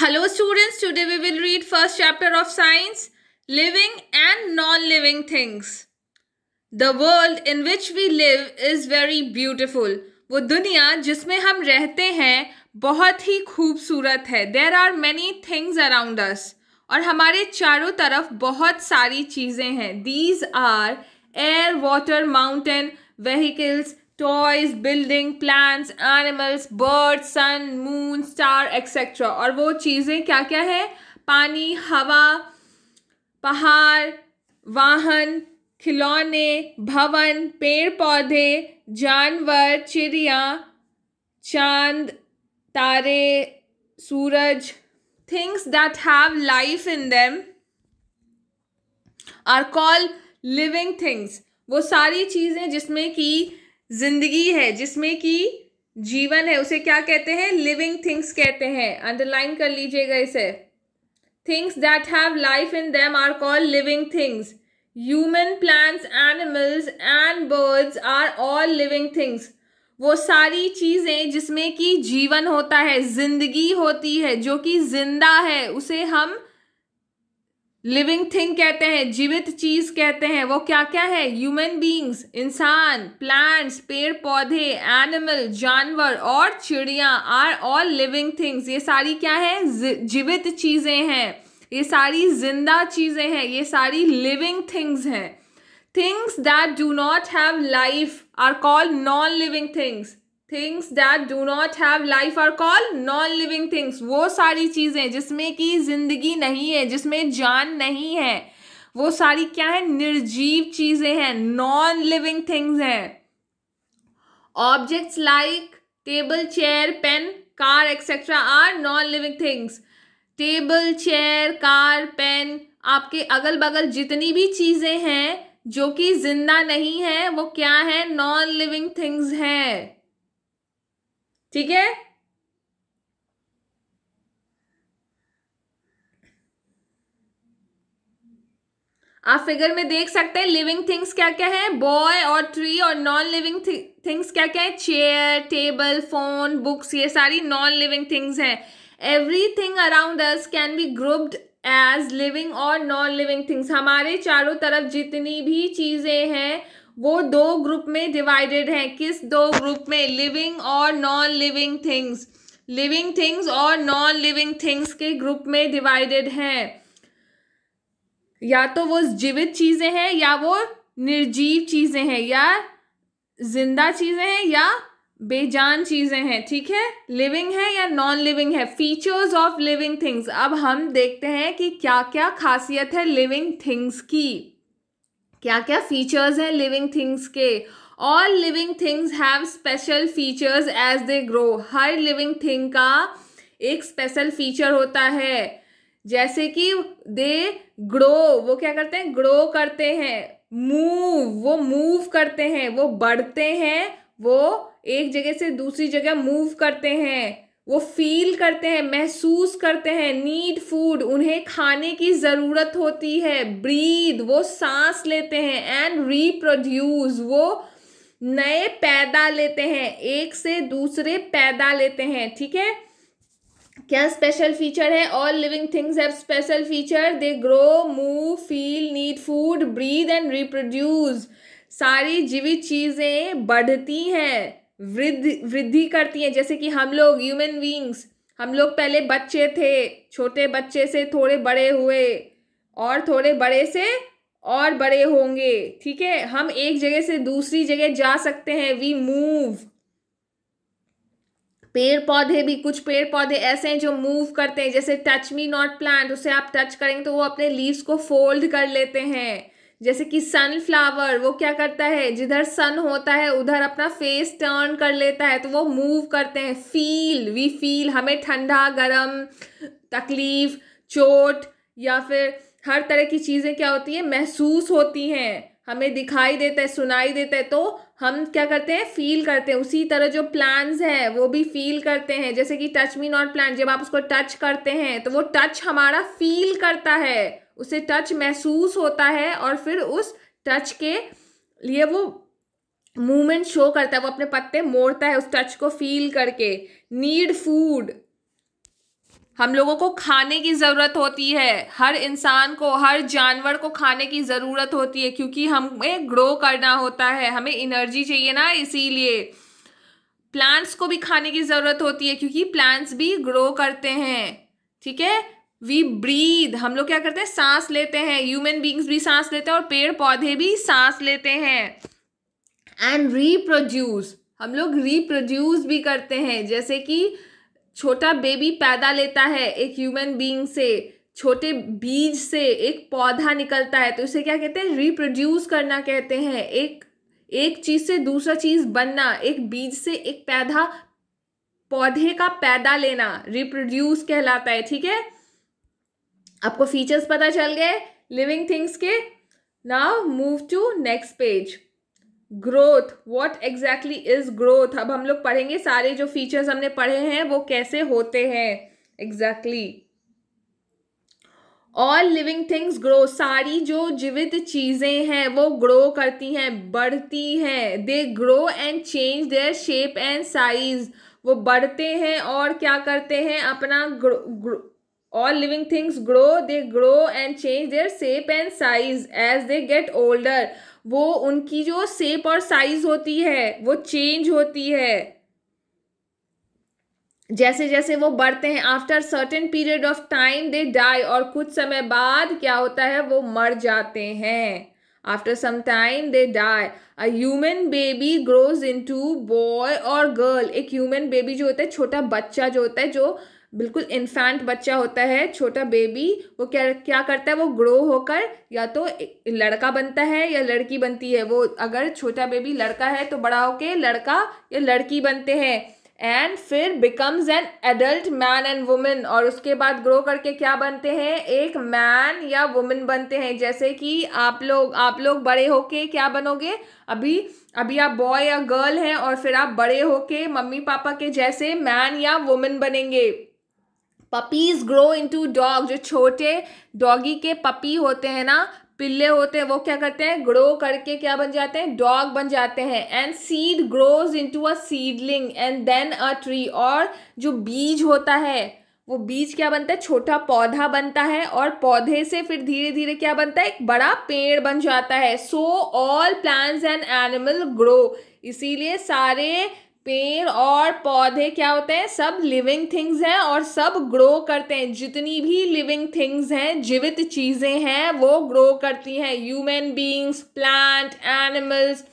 Hello students today we will read first chapter of science living and non living things the world in which we live is very beautiful वो दुनिया जिसमें हम रहते हैं बहुत ही खूबसूरत है there are many things around us और हमारे चारों तरफ बहुत सारी चीज़ें हैं these are air water mountain vehicles toys building plants animals bird sun moon star etcetera और वो चीज़ें क्या क्या है पानी हवा पहाड़ वाहन खिलौने भवन पेड़ पौधे जानवर चिड़िया चांद तारे सूरज things that have life in them are call living things वो सारी चीज़ें जिसमें कि जिंदगी है जिसमें कि जीवन है उसे क्या कहते हैं लिविंग थिंग्स कहते हैं अंडरलाइन कर लीजिएगा इसे things that have life in them are called living things human plants animals and birds are all living things वो सारी चीज़ें जिसमें कि जीवन होता है जिंदगी होती है जो कि जिंदा है उसे हम लिविंग थिंग कहते हैं जीवित चीज कहते हैं वो क्या क्या है ह्यूमन बींग्स इंसान प्लांट्स पेड़ पौधे एनिमल जानवर और चिड़िया आर ऑल लिविंग थिंग्स ये सारी क्या है जीवित चीज़ें हैं ये सारी जिंदा चीज़ें हैं ये सारी लिविंग थिंग्स हैं things that do not have life are called non living things things that do not have life are call non living things वो सारी चीज़ें जिसमें कि जिंदगी नहीं है जिसमें जान नहीं है वो सारी क्या है निर्जीव चीज़ें हैं नॉन लिविंग थिंग्स हैं objects like table chair pen car etcetera are non living things table chair car pen आपके अगल बगल जितनी भी चीज़ें हैं जो कि जिंदा नहीं है वो क्या है नॉन लिविंग थिंग्स हैं ठीक है आप फिगर में देख सकते हैं लिविंग थिंग्स क्या क्या है बॉय और ट्री और नॉन लिविंग थिंग्स क्या क्या है चेयर टेबल फोन बुक्स ये सारी नॉन लिविंग थिंग्स हैं everything around us can be grouped as living और नॉन लिविंग थिंग्स हमारे चारों तरफ जितनी भी चीज़ें हैं वो दो ग्रुप में डिवाइडेड हैं किस दो ग्रुप में लिविंग और non living things living things और नॉन लिविंग थिंग्स के ग्रुप में डिवाइडेड हैं या तो वो जीवित चीज़ें हैं या वो निर्जीव चीज़ें हैं या जिंदा चीज़ें हैं या बेजान चीज़ें हैं ठीक है लिविंग है या नॉन लिविंग है फीचर्स ऑफ लिविंग थिंग्स अब हम देखते हैं कि क्या क्या खासियत है लिविंग थिंग्स की क्या क्या फीचर्स हैं लिविंग थिंग्स के all living things have special features as they grow हर लिविंग थिंग का एक स्पेशल फीचर होता है जैसे कि दे ग्रो वो क्या करते हैं ग्रो करते हैं मूव वो मूव करते हैं वो बढ़ते हैं वो एक जगह से दूसरी जगह मूव करते हैं वो फील करते हैं महसूस करते हैं नीड फूड उन्हें खाने की ज़रूरत होती है ब्रीद वो सांस लेते हैं एंड रिप्रोड्यूस वो नए पैदा लेते हैं एक से दूसरे पैदा लेते हैं ठीक है क्या स्पेशल फीचर है all living things have special feature they grow move feel need food breathe and reproduce सारी जीवित चीज़ें बढ़ती हैं वृद्धि वृद्धि करती हैं जैसे कि हम लोग ह्यूमन बींग्स हम लोग पहले बच्चे थे छोटे बच्चे से थोड़े बड़े हुए और थोड़े बड़े से और बड़े होंगे ठीक है हम एक जगह से दूसरी जगह जा सकते हैं वी मूव पेड़ पौधे भी कुछ पेड़ पौधे ऐसे हैं जो मूव करते हैं जैसे टच मी नॉट प्लांट उसे आप टच करेंगे तो वो अपने लीव्स को फोल्ड कर लेते हैं जैसे कि सनफ्लावर वो क्या करता है जिधर सन होता है उधर अपना फेस टर्न कर लेता है तो वो मूव करते हैं फील वी फील हमें ठंडा गर्म तकलीफ चोट या फिर हर तरह की चीज़ें क्या होती हैं महसूस होती हैं हमें दिखाई देता है सुनाई देता है तो हम क्या करते हैं फील करते हैं उसी तरह जो प्लान्स हैं वो भी फील करते हैं जैसे कि टच मी नॉट प्लान जब आप उसको टच करते हैं तो वो टच हमारा फील करता है उसे टच महसूस होता है और फिर उस टच के लिए वो मूवमेंट शो करता है वो अपने पत्ते मोड़ता है उस टच को फील करके नीड फूड हम लोगों को खाने की ज़रूरत होती है हर इंसान को हर जानवर को खाने की ज़रूरत होती है क्योंकि हमें ग्रो करना होता है हमें इनर्जी चाहिए ना इसीलिए प्लांट्स को भी खाने की ज़रूरत होती है क्योंकि प्लांट्स भी ग्रो करते हैं ठीक है वी ब्रीद हम लोग क्या करते हैं सांस लेते हैं ह्यूमन बींग्स भी सांस लेते हैं और पेड़ पौधे भी सांस लेते हैं एंड रिप्रोड्यूस हम लोग रिप्रोड्यूस भी करते हैं जैसे कि छोटा बेबी पैदा लेता है एक ह्यूमन बीइंग से छोटे बीज से एक पौधा निकलता है तो इसे क्या कहते हैं रिप्रोड्यूस करना कहते हैं एक एक चीज़ से दूसरा चीज़ बनना एक बीज से एक पैदा पौधे का पैदा लेना रिप्रोड्यूस कहलाता है ठीक है आपको फीचर्स पता चल गए लिविंग थिंग्स के now move to next page growth what exactly is growth अब हम लोग पढ़ेंगे सारे जो फीचर्स हमने पढ़े हैं वो कैसे होते हैं exactly all living things grow सारी जो जीवित चीज़ें हैं वो ग्रो करती हैं बढ़ती हैं they grow and change their shape and size वो बढ़ते हैं और क्या करते हैं अपना grow, grow all living things grow they grow and change their shape and size as they get older वो उनकी जो शेप और साइज होती है वो चेंज होती है जैसे जैसे वो बढ़ते हैं after certain period of time they die और कुछ समय बाद क्या होता है वो मर जाते हैं after some time they die a human baby grows into boy और गर्ल एक ह्यूमन बेबी जो होता है छोटा बच्चा जो होता है जो बिल्कुल इन्फेंट बच्चा होता है छोटा बेबी वो क्या क्या करता है वो ग्रो होकर या तो लड़का बनता है या लड़की बनती है वो अगर छोटा बेबी लड़का है तो बड़ा होके लड़का या लड़की बनते हैं एंड फिर becomes an adult man and women और उसके बाद ग्रो करके क्या बनते हैं एक मैन या वुमेन बनते हैं जैसे कि आप लोग आप लोग बड़े होके क्या बनोगे अभी अभी आप बॉय या गर्ल हैं और फिर आप बड़े होके मम्मी पापा के जैसे मैन या वुमेन बनेंगे पपीज ग्रो टू डॉग जो छोटे डॉगी के पपी होते हैं ना पिल्ले होते हैं वो क्या करते हैं ग्रो करके क्या बन जाते हैं डॉग बन जाते हैं and seed grows into a seedling and then a tree और जो बीज होता है वो बीज क्या बनता है छोटा पौधा बनता है और पौधे से फिर धीरे धीरे क्या बनता है एक बड़ा पेड़ बन जाता है so all plants and animal grow इसीलिए सारे पेड़ और पौधे क्या होते हैं सब लिविंग थिंग्स हैं और सब ग्रो करते हैं जितनी भी लिविंग थिंग्स हैं जीवित चीज़ें हैं वो ग्रो करती हैं ह्यूमन बींग्स प्लांट एनिमल्स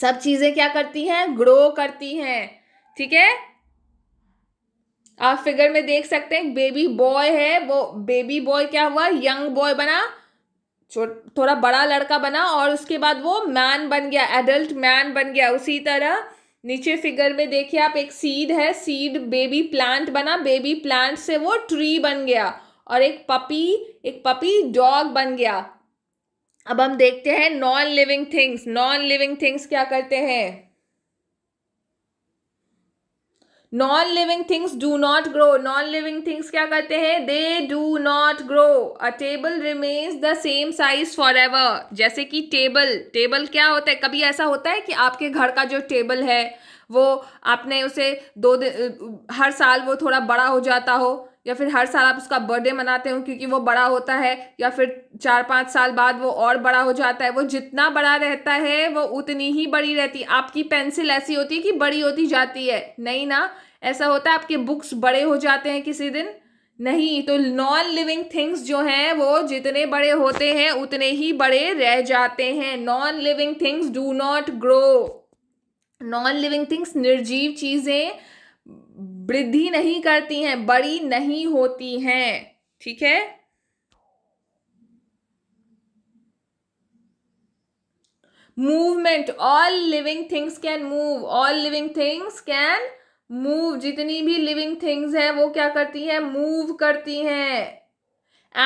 सब चीज़ें क्या करती हैं ग्रो करती हैं ठीक है आप फिगर में देख सकते हैं बेबी बॉय है वो बेबी बॉय क्या हुआ यंग बॉय बना थोड़ा बड़ा लड़का बना और उसके बाद वो मैन बन गया एडल्ट मैन बन गया उसी तरह नीचे फिगर में देखिए आप एक सीड है सीड बेबी प्लांट बना बेबी प्लांट से वो ट्री बन गया और एक पपी एक पपी डॉग बन गया अब हम देखते हैं non living things non living things क्या करते हैं non living things do not grow non living things क्या करते हैं they do not grow a table remains the same size forever जैसे कि टेबल टेबल क्या होता है कभी ऐसा होता है कि आपके घर का जो टेबल है वो आपने उसे दो दिन हर साल वो थोड़ा बड़ा हो जाता हो या फिर हर साल आप उसका बर्थडे मनाते हो क्योंकि वो बड़ा होता है या फिर चार पाँच साल बाद वो और बड़ा हो जाता है वो जितना बड़ा रहता है वो उतनी ही बड़ी रहती आपकी पेंसिल ऐसी होती है कि बड़ी होती जाती है नहीं ना ऐसा होता है आपके बुक्स बड़े हो जाते हैं किसी दिन नहीं तो नॉन लिविंग थिंग्स जो हैं वो जितने बड़े होते हैं उतने ही बड़े रह जाते हैं non living things do not grow non living things निर्जीव चीज़ें वृद्धि नहीं करती हैं बड़ी नहीं होती हैं ठीक है movement all living things can move all living things can move जितनी भी लिविंग थिंग्स हैं वो क्या करती हैं मूव करती हैं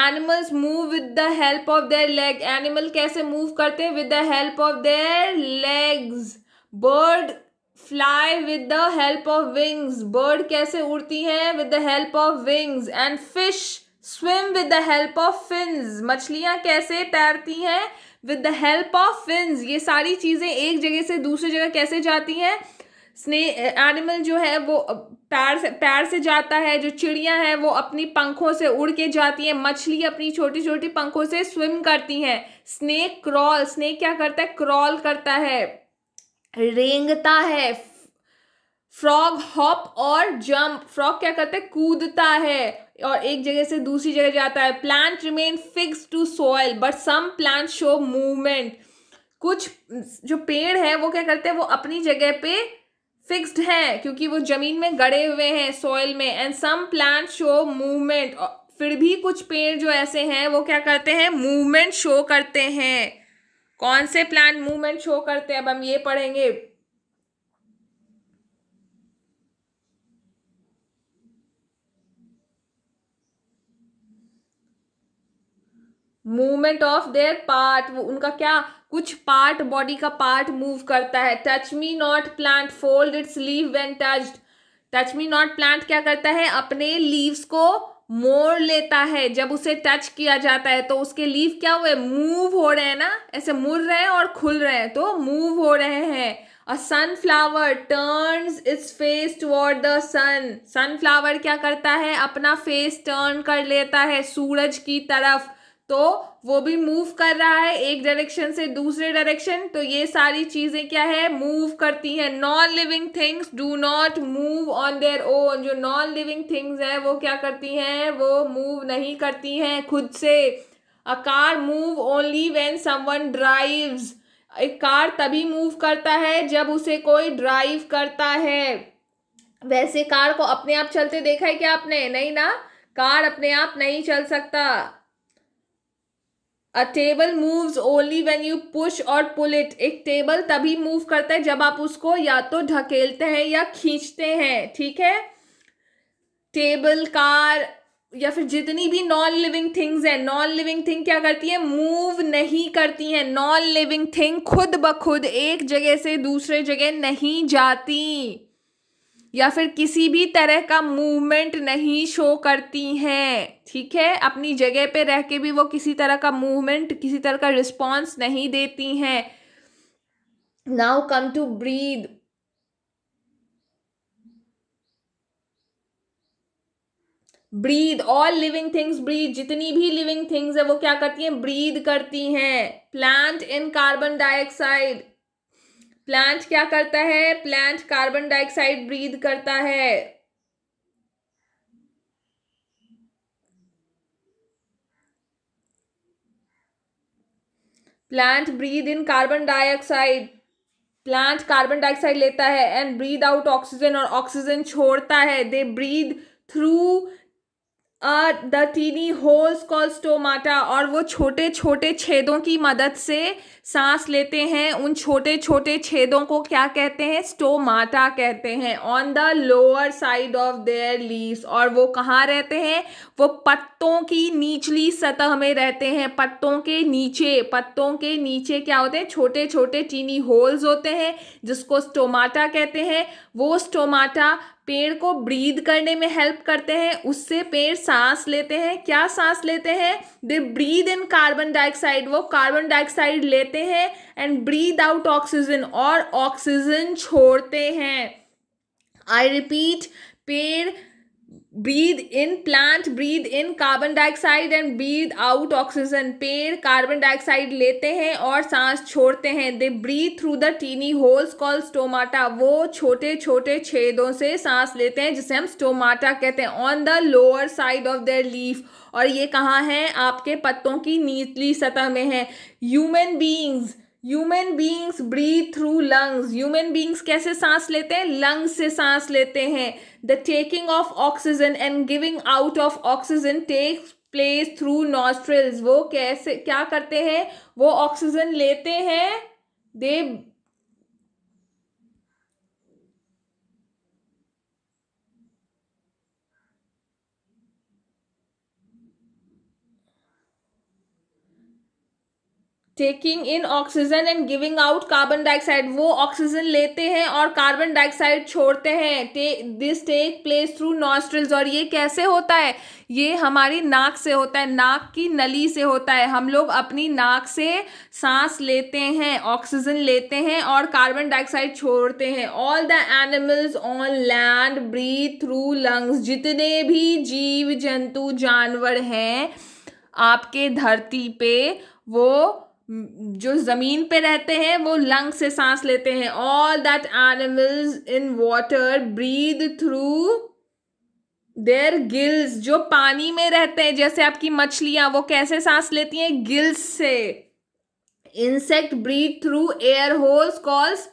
animals move with the help of their leg animal कैसे मूव करते हैं with the help of their legs bird fly with the help of wings bird कैसे उड़ती हैं with the help of wings and fish swim with the help of fins मछलियाँ कैसे तैरती हैं with the help of fins ये सारी चीज़ें एक जगह से दूसरी जगह कैसे जाती हैं स्ने एनिमल जो है वो पैर से पैर से जाता है जो चिड़िया है वो अपनी पंखों से उड़ के जाती है मछली अपनी छोटी छोटी पंखों से स्विम करती हैं स्नेक क्रॉल स्नेक क्या करता है क्रॉल करता है रेंगता है फ्रॉग हॉप और जंप फ्रॉग क्या करता है कूदता है और एक जगह से दूसरी जगह जाता है plant remain fix to soil but some plant show movement कुछ जो पेड़ है वो क्या करते हैं वो अपनी जगह पे फिक्स्ड हैं क्योंकि वो जमीन में गड़े हुए हैं सॉइल में and some plant show movement फिर भी कुछ पेड़ जो ऐसे हैं वो क्या करते हैं मूवमेंट शो करते हैं कौन से प्लान मूवमेंट शो करते हैं अब हम ये पढ़ेंगे मूवमेंट ऑफ देयर पार्ट उनका क्या कुछ पार्ट बॉडी का पार्ट मूव करता है touch me not plant fold its leave when touched touch me not plant क्या करता है अपने लीव्स को मोड़ लेता है जब उसे टच किया जाता है तो उसके लीव क्या हुए मूव हो रहे हैं ना ऐसे मुड़ रहे हैं और खुल रहे हैं तो मूव हो रहे हैं a sunflower turns its face toward the sun sunflower क्या करता है अपना फेस टर्न कर लेता है सूरज की तरफ तो वो भी मूव कर रहा है एक डायरेक्शन से दूसरे डायरेक्शन तो ये सारी चीज़ें क्या है मूव करती हैं non living things do not move on their own जो नॉन लिविंग थिंग्स हैं वो क्या करती हैं वो मूव नहीं करती हैं खुद से a car move only when someone drives एक कार तभी मूव करता है जब उसे कोई ड्राइव करता है वैसे कार को अपने आप चलते देखा है क्या आपने नहीं ना कार अपने आप नहीं चल सकता a table moves only when you push और पुल इट एक टेबल तभी मूव करता है जब आप उसको या तो ढकेलते हैं या खींचते हैं ठीक है टेबल कार या फिर जितनी भी non living things non non living थिंग क्या करती है मूव नहीं करती हैं नॉन लिविंग थिंग खुद ब खुद एक जगह से दूसरे जगह नहीं जाती या फिर किसी भी तरह का मूवमेंट नहीं शो करती हैं ठीक है अपनी जगह पे रह के भी वो किसी तरह का मूवमेंट किसी तरह का रिस्पॉन्स नहीं देती हैं now come to breathe breathe all living things breathe जितनी भी लिविंग थिंग्स है वो क्या करती हैं ब्रीद करती हैं plant in carbon dioxide plant क्या करता है प्लांट कार्बन डाइऑक्साइड ब्रीद करता है plant breathe in carbon dioxide plant carbon dioxide लेता है एंड ब्रीद आउट ऑक्सीजन और ऑक्सीजन छोड़ता है they breathe through the tiny holes call stomata और वो छोटे छोटे छेदों की मदद से सांस लेते हैं उन छोटे छोटे छेदों को क्या कहते हैं स्टोमाटा कहते हैं on the lower side of their leaves और वो कहाँ रहते हैं वो पत्तों की निचली सतह में रहते हैं पत्तों के नीचे पत्तों के नीचे क्या होते हैं छोटे छोटे चीनी होल्स होते हैं जिसको स्टोमाटा कहते हैं वो स्टोमाटा पेड़ को ब्रीद करने में हेल्प करते हैं उससे पेड़ सांस लेते हैं क्या सांस लेते हैं they breathe in carbon dioxide वो कार्बन डाइऑक्साइड लेते लेते हैं एंड ब्रीद आउट ऑक्सीजन और ऑक्सीजन छोड़ते हैं आई रिपीट पेड़ breathe in plant breathe in carbon dioxide and breathe out oxygen पेड़ कार्बन डाइऑक्साइड लेते हैं और सांस छोड़ते हैं they breathe through the tiny holes call stomata वो छोटे छोटे छेदों से सांस लेते हैं जिसे हम स्टोमाटा कहते हैं on the lower side of their leaf और ये कहाँ है आपके पत्तों की निचली सतह में है human beings human beings breathe through lungs human beings कैसे सांस लेते हैं लंग्स से सांस लेते हैं the taking of oxygen and giving out of oxygen takes place through nostrils वो कैसे क्या करते हैं वो ऑक्सीजन लेते हैं they taking in oxygen and giving out carbon dioxide वो ऑक्सीजन लेते हैं और कार्बन डाइऑक्साइड छोड़ते हैं this take place through nostrils और ये कैसे होता है ये हमारी नाक से होता है नाक की नली से होता है हम लोग अपनी नाक से सांस लेते हैं ऑक्सीजन लेते हैं और कार्बन डाइऑक्साइड छोड़ते हैं all the animals on land breathe through lungs जितने भी जीव जंतु जानवर हैं आपके धरती पे वो जो ज़मीन पे रहते हैं वो लंग से सांस लेते हैं all that animals in water breathe through their gills जो पानी में रहते हैं जैसे आपकी मछलियां वो कैसे सांस लेती हैं गिल्स से insect breathe through air holes calls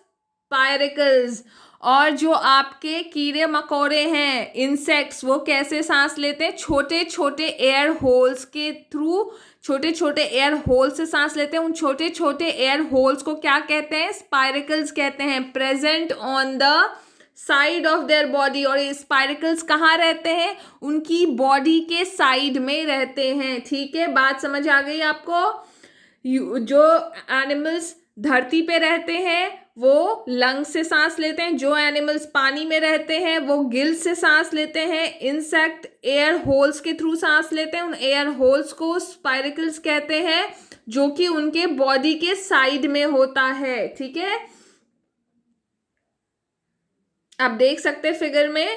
spiracles और जो आपके कीड़े मकोड़े हैं इंसेक्ट्स वो कैसे सांस लेते हैं छोटे छोटे एयर होल्स के थ्रू छोटे छोटे एयर होल से सांस लेते हैं उन छोटे छोटे एयर होल्स को क्या कहते हैं स्पायरिकल्स कहते हैं present on the side of their body और ये कहाँ रहते हैं उनकी बॉडी के साइड में रहते हैं ठीक है बात समझ आ गई आपको जो एनिमल्स धरती पे रहते हैं वो लंग से सांस लेते हैं जो एनिमल्स पानी में रहते हैं वो गिल से सांस लेते हैं इंसेक्ट एयर होल्स के थ्रू सांस लेते हैं उन एयर होल्स को स्पाइरिकल्स कहते हैं जो कि उनके बॉडी के साइड में होता है ठीक है आप देख सकते हैं फिगर में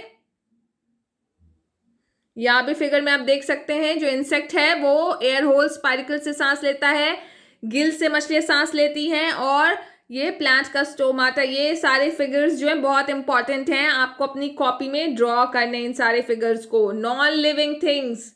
यहां भी फिगर में आप देख सकते हैं जो इंसेक्ट है वो एयर होल स्पाइरिकल से सांस लेता है गिल से मछलियाँ सांस लेती हैं और ये प्लांट का है ये सारे फिगर्स जो हैं बहुत इंपॉर्टेंट हैं आपको अपनी कॉपी में ड्रॉ करने इन सारे फिगर्स को non living things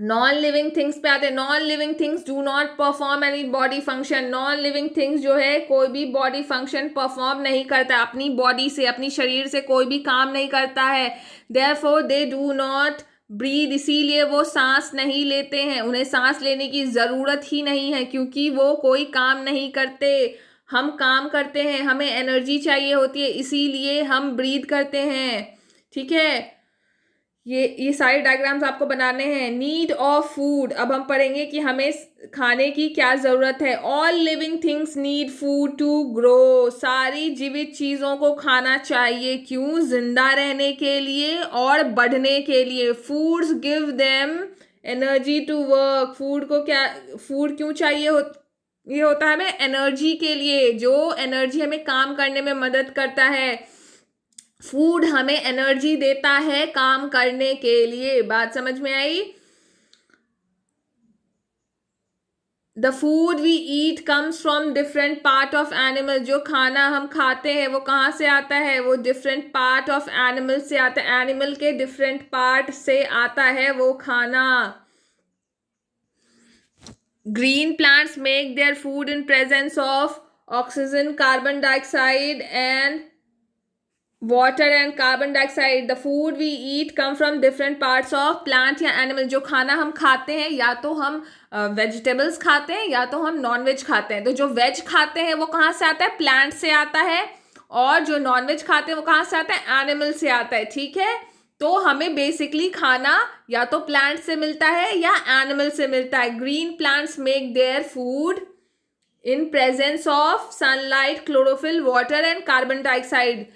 non living things पे आते हैं non living things do not perform any body function non living things जो है कोई भी बॉडी फंक्शन परफॉर्म नहीं करता अपनी बॉडी से अपनी शरीर से कोई भी काम नहीं करता है there they do not breathe इसीलिए वो सांस नहीं लेते हैं उन्हें सांस लेने की ज़रूरत ही नहीं है क्योंकि वो कोई काम नहीं करते हम काम करते हैं हमें एनर्जी चाहिए होती है इसीलिए हम ब्रीद करते हैं ठीक है ये ये सारे डायग्राम्स आपको बनाने हैं नीड ऑफ फूड अब हम पढ़ेंगे कि हमें खाने की क्या ज़रूरत है all living things need food to grow सारी जीवित चीज़ों को खाना चाहिए क्यों जिंदा रहने के लिए और बढ़ने के लिए foods give them energy to work food को क्या फूड क्यों चाहिए हो ये होता है हमें एनर्जी के लिए जो एनर्जी हमें काम करने में मदद करता है फूड हमें एनर्जी देता है काम करने के लिए बात समझ में आई the food we eat comes from different part of animal जो खाना हम खाते हैं वो कहाँ से आता है वो डिफरेंट पार्ट ऑफ एनिमल से आता है एनिमल के डिफरेंट पार्ट से आता है वो खाना green plants make their food in presence of oxygen carbon dioxide and water and carbon dioxide the food we eat come from different parts of plant या एनिमल जो खाना हम खाते हैं या तो हम वेजिटेबल्स uh, खाते हैं या तो हम नॉन वेज खाते हैं तो जो वेज खाते हैं वो कहाँ से आता है प्लांट से आता है और जो नॉन वेज खाते हैं वो कहाँ से आता है एनिमल से आता है ठीक है तो हमें बेसिकली खाना या तो प्लांट से मिलता है या एनिमल से मिलता है green plants make their food in presence of sunlight chlorophyll water and carbon dioxide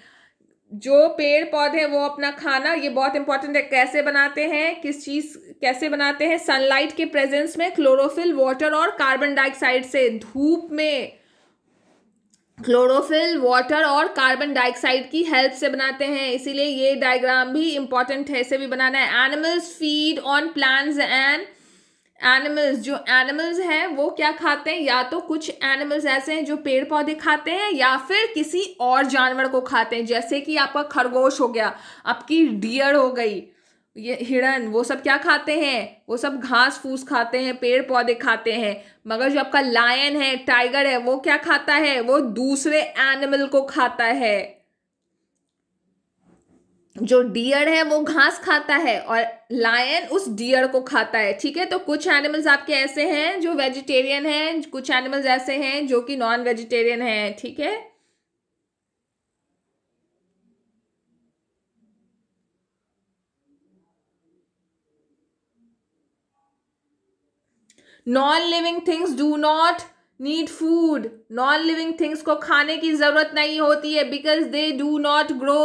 जो पेड़ पौधे वो अपना खाना ये बहुत इंपॉर्टेंट है कैसे बनाते हैं किस चीज़ कैसे बनाते हैं सनलाइट के प्रेजेंस में क्लोरोफिल वाटर और कार्बन डाइऑक्साइड से धूप में क्लोरोफिल वाटर और कार्बन डाइऑक्साइड की हेल्प से बनाते हैं इसीलिए ये डायग्राम भी इंपॉर्टेंट है इसे भी बनाना है animals feed on plants and animals जो एनिमल्स हैं वो क्या खाते हैं या तो कुछ एनिमल्स ऐसे हैं जो पेड़ पौधे खाते हैं या फिर किसी और जानवर को खाते हैं जैसे कि आपका खरगोश हो गया आपकी डियर हो गई ये हिरण वो सब क्या खाते हैं वो सब घास फूस खाते हैं पेड़ पौधे खाते हैं मगर जो आपका लायन है टाइगर है वो क्या खाता है वो दूसरे एनिमल को खाता है जो डियर है वो घास खाता है और लायन उस डियर को खाता है ठीक है तो कुछ एनिमल्स आपके ऐसे हैं जो वेजिटेरियन हैं कुछ एनिमल्स ऐसे हैं जो कि नॉन वेजिटेरियन हैं ठीक है non living things do not need food non living things को खाने की ज़रूरत नहीं होती है because they do not grow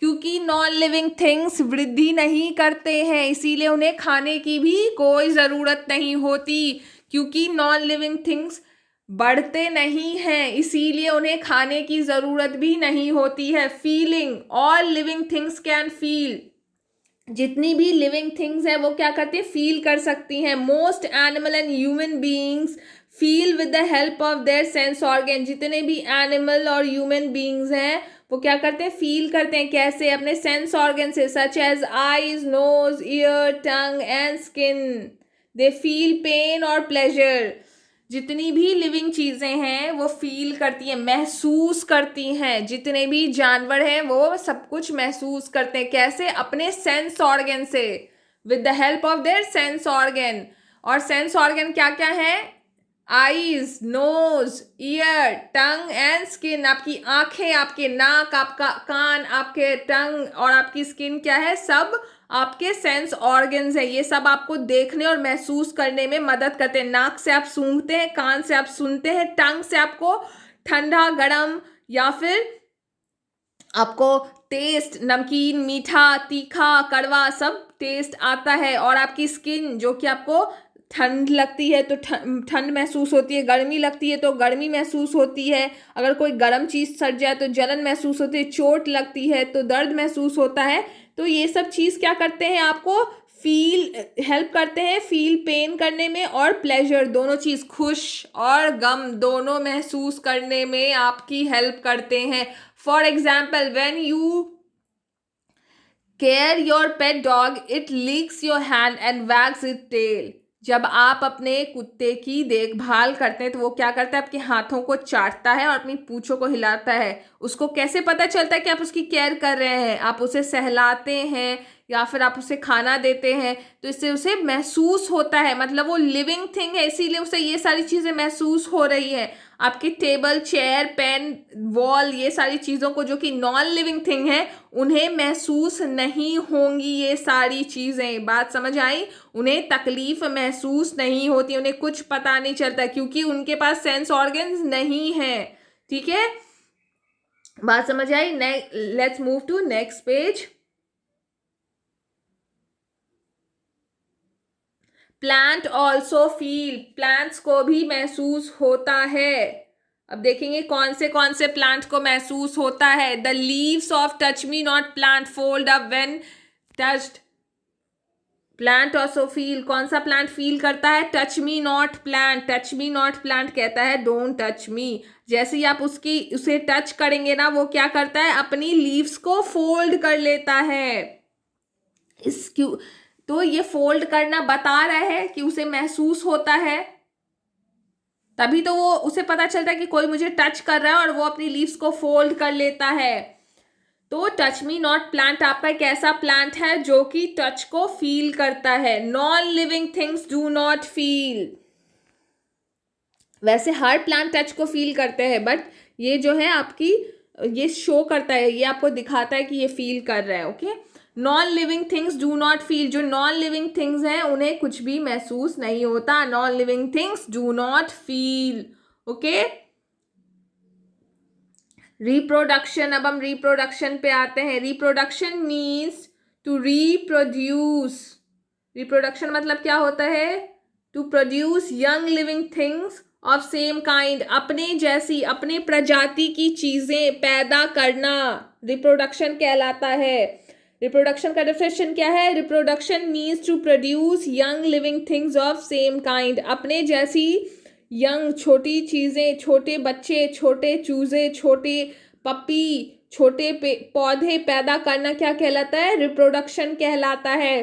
क्योंकि नॉन लिविंग थिंग्स वृद्धि नहीं करते हैं इसीलिए उन्हें खाने की भी कोई ज़रूरत नहीं होती क्योंकि नॉन लिविंग थिंग्स बढ़ते नहीं हैं इसीलिए उन्हें खाने की ज़रूरत भी नहीं होती है feeling all living things can feel जितनी भी लिविंग थिंग्स हैं वो क्या करती हैं फील कर सकती हैं most animal and human beings feel with the help of their sense organ जितने भी एनिमल और ह्यूमन बींग्स हैं वो क्या करते हैं फील करते हैं कैसे अपने सेंस ऑर्गेन से such as eyes nose ear tongue and skin they feel pain और प्लेजर जितनी भी लिविंग चीज़ें हैं वो फील करती हैं महसूस करती हैं जितने भी जानवर हैं वो सब कुछ महसूस करते हैं कैसे अपने सेंस ऑर्गेन से with the help of their sense organ और सेंस ऑर्गेन क्या क्या है eyes nose ear tongue and skin आपकी आंखें आपके नाक आपका कान आपके टंग और आपकी स्किन क्या है सब आपके सेंस ऑर्गन्स हैं ये सब आपको देखने और महसूस करने में मदद करते हैं नाक से आप सूंघते हैं कान से आप सुनते हैं टंग से आपको ठंडा गर्म या फिर आपको टेस्ट नमकीन मीठा तीखा कड़वा सब टेस्ट आता है और आपकी स्किन जो कि आपको ठंड लगती है तो ठंड महसूस होती है गर्मी लगती है तो गर्मी महसूस होती है अगर कोई गर्म चीज़ सट जाए तो जलन महसूस होती है चोट लगती है तो दर्द महसूस होता है तो ये सब चीज़ क्या करते हैं आपको फील हेल्प करते हैं फील पेन करने में और प्लेजर दोनों चीज़ खुश और गम दोनों महसूस करने में आपकी हेल्प करते हैं for example when you care your pet dog it licks your hand and wags it tail जब आप अपने कुत्ते की देखभाल करते हैं तो वो क्या करता है आपके हाथों को चाटता है और अपनी पूछों को हिलाता है उसको कैसे पता चलता है कि आप उसकी केयर कर रहे हैं आप उसे सहलाते हैं या फिर आप उसे खाना देते हैं तो इससे उसे महसूस होता है मतलब वो लिविंग थिंग है इसीलिए उसे ये सारी चीज़ें महसूस हो रही हैं आपकी टेबल चेयर पेन वॉल ये सारी चीज़ों को जो कि नॉन लिविंग थिंग है उन्हें महसूस नहीं होंगी ये सारी चीज़ें बात समझ आई उन्हें तकलीफ महसूस नहीं होती उन्हें कुछ पता नहीं चलता क्योंकि उनके पास सेंस ऑर्गन्स नहीं है ठीक है बात समझ आई let's move to next page plant also feel plants को भी महसूस होता है अब देखेंगे कौन से कौन से प्लांट को महसूस होता है the leaves of touch me not plant fold up when touched plant also feel कौन सा प्लांट फील करता है touch me not plant touch me not plant कहता है डोंट टच मी जैसे ही आप उसकी उसे टच करेंगे ना वो क्या करता है अपनी लीव्स को फोल्ड कर लेता है इसक्यू तो ये फोल्ड करना बता रहा है कि उसे महसूस होता है तभी तो वो उसे पता चलता है कि कोई मुझे टच कर रहा है और वो अपनी लीव्स को फोल्ड कर लेता है तो टच मी नॉट प्लांट आपका एक ऐसा प्लांट है जो कि टच को फील करता है non living things do not feel वैसे हर प्लांट टच को फील करते हैं बट ये जो है आपकी ये शो करता है ये आपको दिखाता है कि ये फील कर रहा है okay okay? Non living things do not feel जो नॉन लिविंग थिंग्स हैं उन्हें कुछ भी महसूस नहीं होता non living things do not feel okay reproduction अब हम रिप्रोडक्शन पे आते हैं reproduction means to reproduce reproduction मतलब क्या होता है to produce young living things of same kind अपने जैसी अपने प्रजाति की चीज़ें पैदा करना रिप्रोडक्शन कहलाता है रिप्रोडक्शन का डिफिनेशन क्या है reproduction means to produce young living things of same kind अपने जैसी यंग छोटी चीज़ें छोटे बच्चे छोटे चूजे छोटे पपी छोटे पौधे पैदा करना क्या कहलाता है रिप्रोडक्शन कहलाता है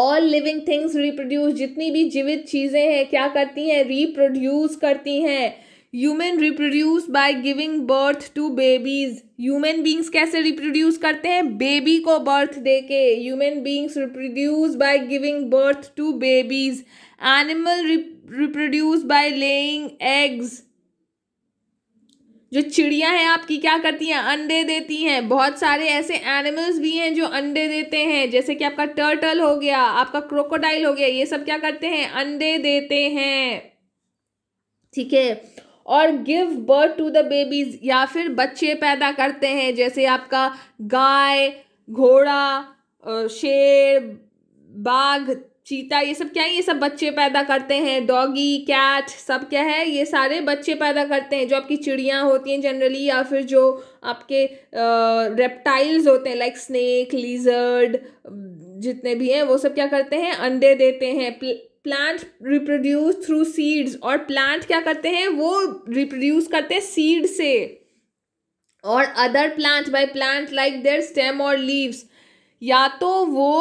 ऑल लिविंग थिंग्स रिप्रोड्यूस जितनी भी जीवित चीज़ें हैं क्या करती हैं रिप्रोड्यूस करती हैं human reproduce by giving birth to babies human beings कैसे रिप्रोड्यूस करते हैं बेबी को बर्थ दे के human beings reproduce by giving birth to babies animal reproduce by laying eggs जो चिड़िया हैं आपकी क्या करती हैं अंडे देती हैं बहुत सारे ऐसे एनिमल्स भी हैं जो अंडे देते हैं जैसे कि आपका टर्टल हो गया आपका क्रोकोडाइल हो गया ये सब क्या करते हैं अंडे देते हैं ठीक है और give birth to the babies या फिर बच्चे पैदा करते हैं जैसे आपका गाय घोड़ा शेर बाघ चीता ये सब क्या है ये सब बच्चे पैदा करते हैं डॉगी कैट सब क्या है ये सारे बच्चे पैदा करते हैं जो आपकी चिड़ियाँ होती हैं जनरली या फिर जो आपके रेप्टाइल्स होते हैं लाइक स्नेक लीजर्ड जितने भी हैं वो सब क्या करते हैं अंडे देते हैं प्लांट रिप्रोड्यूस थ्रू सीड्स और प्लांट क्या करते हैं वो रिप्रोड्यूस करते हैं सीड से और other plant by plant like their stem और लीव्स या तो वो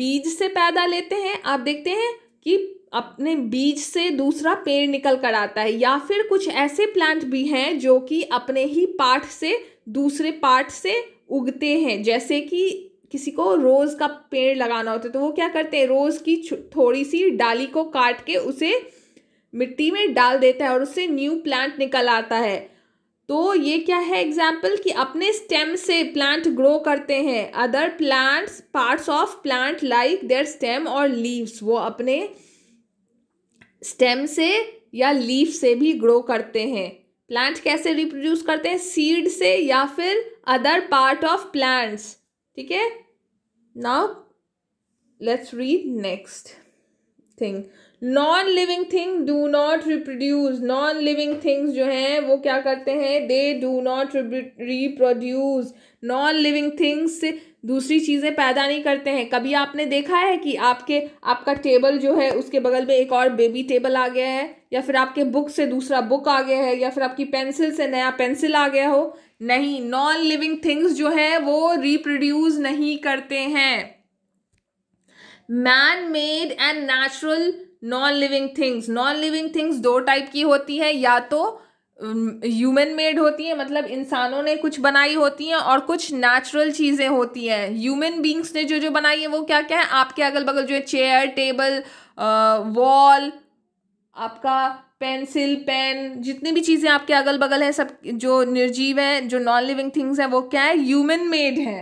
बीज से पैदा लेते हैं आप देखते हैं कि अपने बीज से दूसरा पेड़ निकल कर आता है या फिर कुछ ऐसे प्लांट भी हैं जो कि अपने ही पार्ट से दूसरे पार्ट से उगते हैं जैसे कि किसी को रोज़ का पेड़ लगाना होता है तो वो क्या करते हैं रोज़ की थोड़ी सी डाली को काट के उसे मिट्टी में डाल देता है और उससे न्यू प्लांट निकल आता है तो ये क्या है एग्जाम्पल कि अपने स्टेम से प्लांट ग्रो करते हैं other plants parts of plant like their stem और लीव्स वो अपने स्टेम से या लीफ से भी ग्रो करते हैं प्लांट कैसे रिप्रोड्यूस करते हैं सीड से या फिर अदर पार्ट ऑफ प्लांट्स ठीक है now let's read next thing non living thing do not reproduce non living things जो हैं वो क्या करते हैं they do not reproduce non living things दूसरी चीज़ें पैदा नहीं करते हैं कभी आपने देखा है कि आपके आपका टेबल जो है उसके बगल में एक और बेबी टेबल आ गया है या फिर आपके बुक से दूसरा बुक आ गया है या फिर आपकी पेंसिल से नया पेंसिल आ गया हो नहीं नॉन लिविंग थिंग्स जो है वो रिप्रोड्यूस नहीं करते हैं man made and natural non living things non living things दो टाइप की होती है या तो ह्यूमन मेड होती है मतलब इंसानों ने कुछ बनाई होती हैं और कुछ नेचुरल चीज़ें होती हैं ह्यूमन बींग्स ने जो जो बनाई है वो क्या क्या है आपके अगल बगल जो है चेयर टेबल वॉल आपका पेंसिल पेन जितनी भी चीज़ें आपके अगल बगल हैं सब जो निर्जीव है जो नॉन लिविंग थिंग्स हैं वो क्या है ह्यूमन मेड है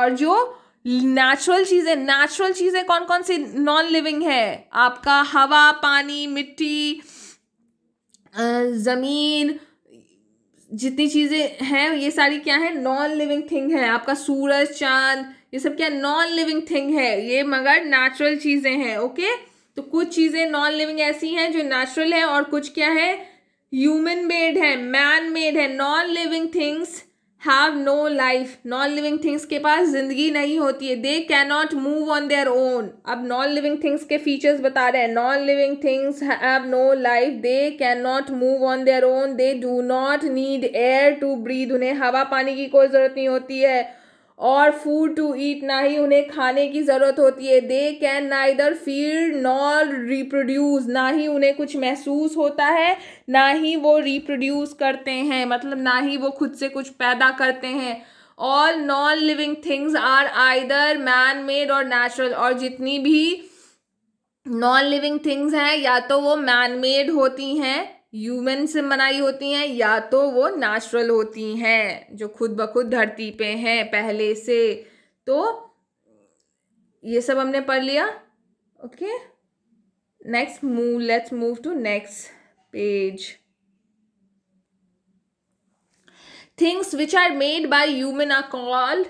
और जो नेचुरल चीज़ें नेचुरल चीज़ें कौन कौन सी नॉन लिविंग है आपका हवा पानी मिट्टी ज़मीन जितनी चीज़ें हैं ये सारी क्या है नॉन लिविंग थिंग है आपका सूरज चांद ये सब क्या नॉन लिविंग थिंग है ये मगर नेचुरल चीज़ें हैं ओके okay? तो कुछ चीज़ें नॉन लिविंग ऐसी हैं जो नेचुरल है और कुछ क्या है ह्यूमन मेड है मैन मेड है non living things have no life non living things के पास जिंदगी नहीं होती है they cannot move on their own अब नॉन लिविंग थिंग्स के फीचर्स बता रहे हैं non living things have no life they can not move on their own they do not need air to breathe उन्हें हवा पानी की कोई ज़रूरत नहीं होती है और फूड टू ईट ना ही उन्हें खाने की ज़रूरत होती है दे कैन ना इधर फील नॉर रिप्रोड्यूस ना ही उन्हें कुछ महसूस होता है ना ही वो रिप्रोड्यूस करते हैं मतलब ना ही वो खुद से कुछ पैदा करते हैं all non living things are either man made और नेचुरल और जितनी भी नॉन लिविंग थिंग्स हैं या तो वो मैन मेड होती हैं ह्यूमन से बनाई होती हैं या तो वो नेचुरल होती हैं जो खुद ब खुद धरती पे हैं पहले से तो ये सब हमने पढ़ लिया okay next move let's move to next page things which are made by human are called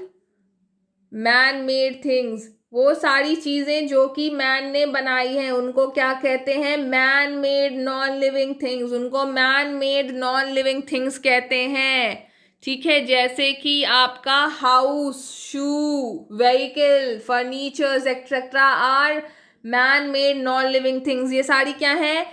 man made things वो सारी चीज़ें जो कि मैन ने बनाई हैं उनको क्या कहते हैं man made non living things उनको man made non living things कहते हैं ठीक है जैसे कि आपका house shoe vehicle furnitures etcetera are man made non living things ये सारी क्या है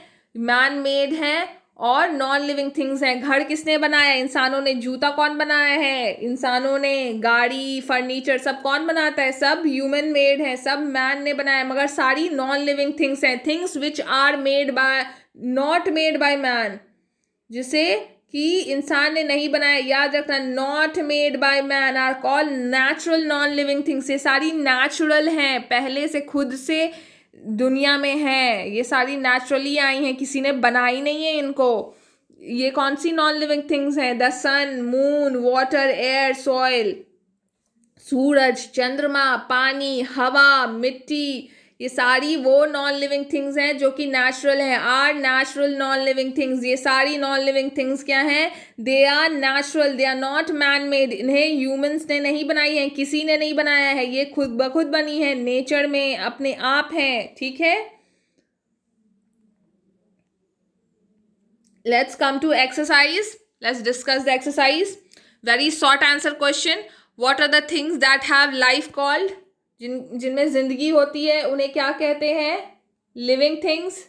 मैन मेड हैं और नॉन लिविंग थिंग्स हैं घर किसने बनाया इंसानों ने जूता कौन बनाया है इंसानों ने गाड़ी फर्नीचर सब कौन बनाता है सब ह्यूमन मेड है सब मैन ने बनाया मगर सारी नॉन लिविंग थिंग्स हैं things which are made by not made by man जिसे कि इंसान ने नहीं बनाया याद रखना not made by man are call natural non living things ये सारी नेचुरल हैं पहले से खुद से दुनिया में हैं ये सारी नेचुरली आई हैं किसी ने बनाई नहीं है इनको ये कौन सी नॉन लिविंग थिंग्स हैं the sun moon water air soil सूरज चंद्रमा पानी हवा मिट्टी ये सारी वो नॉन लिविंग थिंग्स हैं जो कि नेचुरल हैं are natural non living things ये सारी नॉन लिविंग थिंग्स क्या हैं they are natural they are not man made इन्हें ह्यूमंस ने नहीं बनाई है किसी ने नहीं बनाया है ये खुद ब खुद बनी है नेचर में अपने आप है ठीक है let's come to exercise let's discuss the exercise very short answer question what are the things that have life called जिन जिनमें जिंदगी होती है उन्हें क्या कहते हैं living things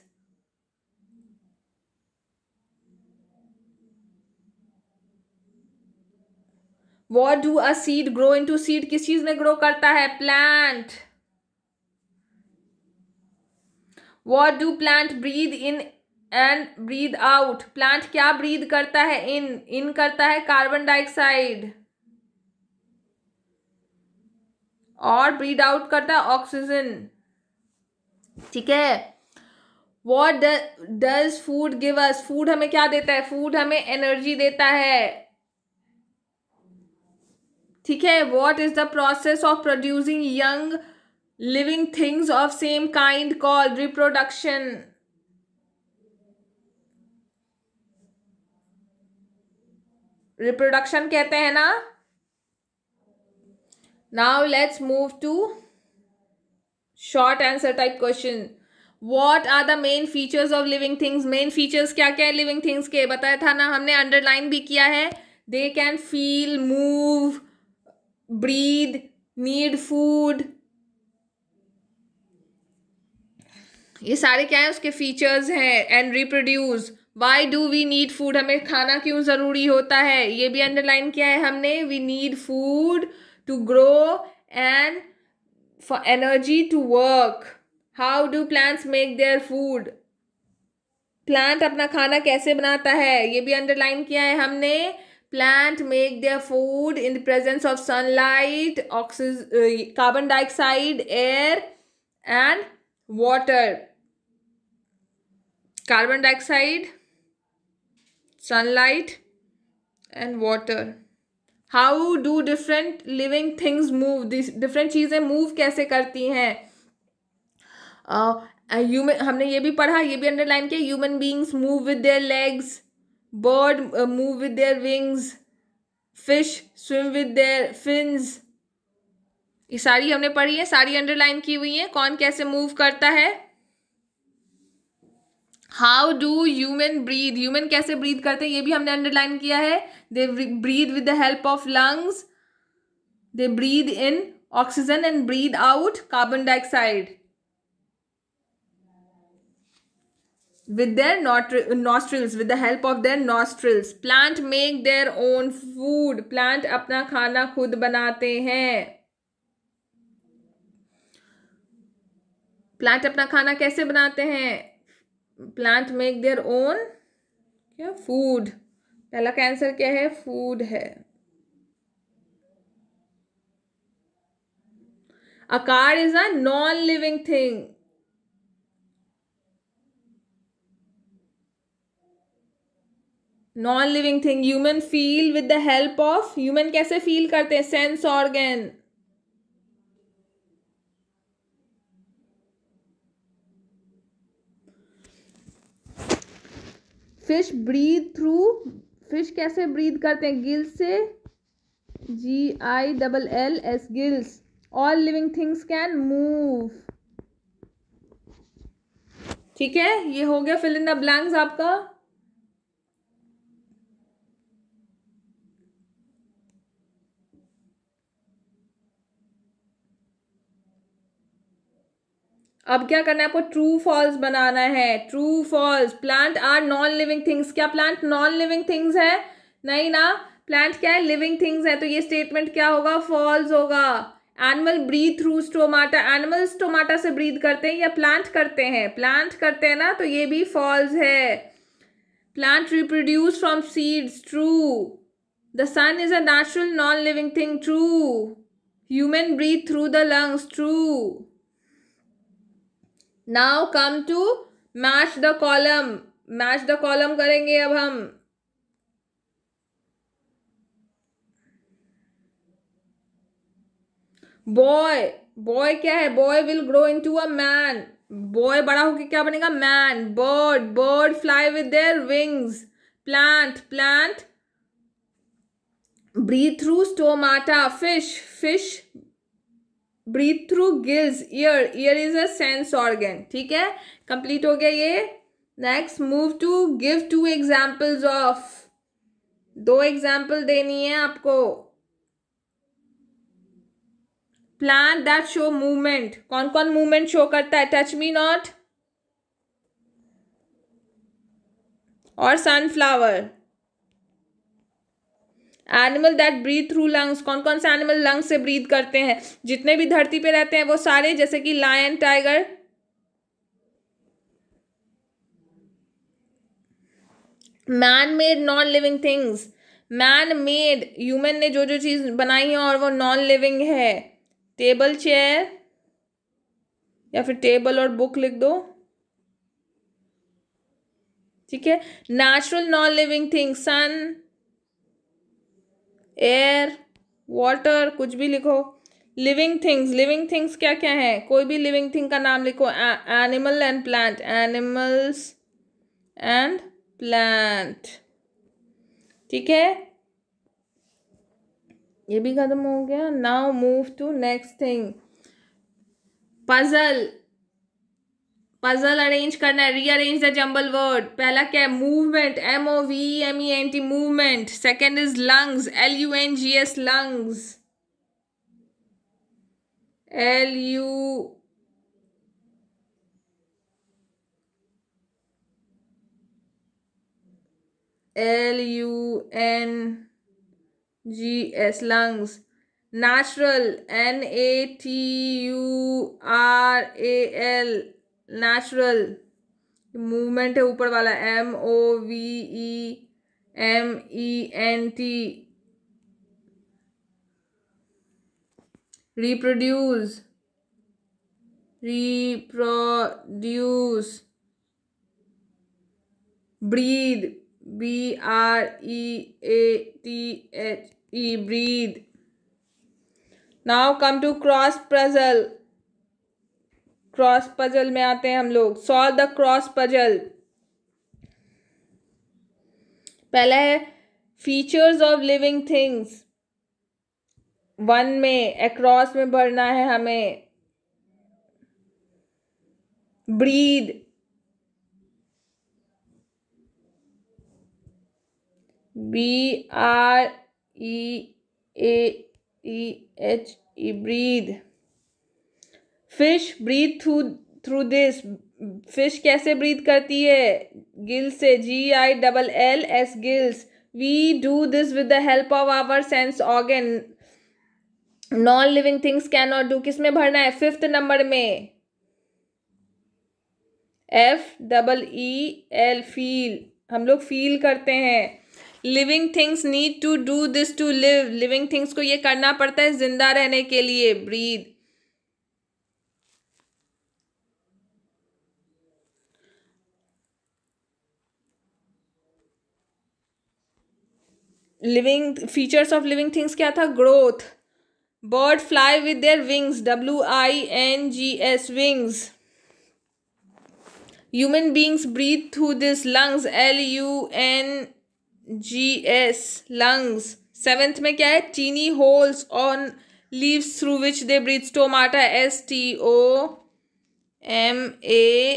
what do a seed grow into seed किस चीज में ग्रो करता है plant what do plant breathe in and breathe out plant क्या ब्रीद करता है इन इन करता है कार्बन डाइऑक्साइड और ब्रीड आउट करता है ऑक्सीजन ठीक है what does food give us food हमें क्या देता है फूड हमें एनर्जी देता है ठीक है what is the process of producing young living things of same kind call reproduction reproduction कहते हैं ना now let's move to short answer type question what are the main features of living things main features क्या क्या है living things के बताया था ना हमने अंडरलाइन भी किया है they can feel move breathe need food ये सारे क्या है उसके फीचर्स हैं and reproduce why do we need food हमें खाना क्यों ज़रूरी होता है ये भी अंडरलाइन किया है हमने we need food to grow and for energy to work how do plants make their food plant अपना खाना कैसे बनाता है ये भी अंडरलाइन किया है हमने plant make their food in the presence of sunlight oxygen carbon dioxide air and water carbon dioxide sunlight and water how do different living things move different चीज़ें मूव कैसे करती हैं ह्यूमन uh, हमने ये भी पढ़ा ये भी अंडरलाइन किया human beings move with their legs bird move with their wings fish swim with their fins ये सारी हमने पढ़ी है सारी अंडरलाइन की हुई है कौन कैसे मूव करता है how do human breathe human कैसे ब्रीद करते हैं ये भी हमने अंडरलाइन किया है they breathe with the help of lungs they breathe in oxygen and breathe out carbon dioxide with their nostrils with the help of their nostrils plant make their own food plant अपना खाना खुद बनाते हैं plant अपना खाना कैसे बनाते हैं प्लांट मेक देयर ओन क्या फूड पहला का आंसर क्या है फूड है a car is a non living thing non living thing human feel with the help of human कैसे फील करते हैं sense organ fish breathe through fish कैसे ब्रीद करते हैं गिल्स से G I double L S gills all living things can move ठीक है ये हो गया फिल इन द ब्लैंक्स आपका अब क्या करना है आपको ट्रू फॉल्स बनाना है true false plant are non living things क्या प्लांट नॉन लिविंग थिंग्स है नहीं ना प्लांट क्या है लिविंग थिंग्स है तो ये स्टेटमेंट क्या होगा फॉल्स होगा animal breathe through stomata animals stomata से ब्रीद करते हैं या प्लांट करते हैं प्लांट करते हैं ना तो ये भी फॉल्स है plant reproduce from seeds true the sun is a natural non living thing true human breathe through the lungs true now come to match the column match the column करेंगे अब हम बॉय बॉय क्या है boy will grow into a man boy बड़ा होकर क्या बनेगा man bird bird fly with their wings plant plant breathe through stomata fish fish breathe through gills year year is a sense organ ठीक है complete हो गया ये next move to give two examples of दो example देनी है आपको plant that show movement कौन कौन मूवमेंट शो करता है टच मी नॉट और sunflower animal that breathe through lungs कौन कौन से एनिमल लंग्स से ब्रीथ करते हैं जितने भी धरती पे रहते हैं वो सारे जैसे कि lion tiger man made non living things man made human ने जो जो चीज़ बनाई है और वो नॉन लिविंग है टेबल चेयर या फिर टेबल और बुक लिख दो ठीक है natural non living things sun air water कुछ भी लिखो लिविंग थिंग्स लिविंग थिंग्स क्या क्या है कोई भी लिविंग थिंग का नाम लिखो animal and plant animals and plant ठीक है ये भी खत्म हो गया now move to next thing puzzle puzzle arrange करना है रीअरेंज द जम्बल वर्ड पहला क्या है movement M O V M E N T movement second is lungs L U N G S lungs L U L U N G S lungs natural N A T U R A L natural movement है ऊपर वाला M O V E M E N T reproduce reproduce breathe B R E A T H E breathe now come to cross puzzle cross puzzle में आते हैं हम लोग solve the cross puzzle पहला है features of living things one में across में भरना है हमें breathe B R E A E H E breathe fish breathe through through this fish कैसे ब्रीथ करती है गिल्स से G I double L S gills we do this with the help of our sense organ non living things can not do किस में भरना है fifth number में F double E L feel हम लोग फील करते हैं living things need to do this to live living things को ये करना पड़ता है जिंदा रहने के लिए breathe living features of living things क्या था growth bird fly with their wings W I N G S wings human beings breathe through this lungs L U N G S lungs seventh में क्या है tiny holes on leaves through which they breathe stomata S T O M A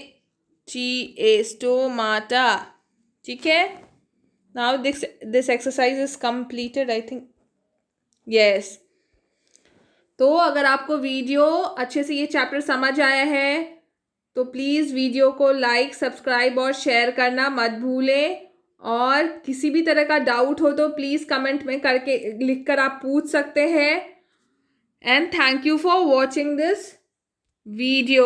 T A stomata ठीक है now this this exercise is completed i think yes तो अगर आपको video अच्छे से ये चैप्टर समझ आया है तो प्लीज़ वीडियो को लाइक सब्सक्राइब और शेयर करना मत भूलें और किसी भी तरह का डाउट हो तो प्लीज़ कमेंट में करके लिख कर आप पूछ सकते हैं and thank you for watching this video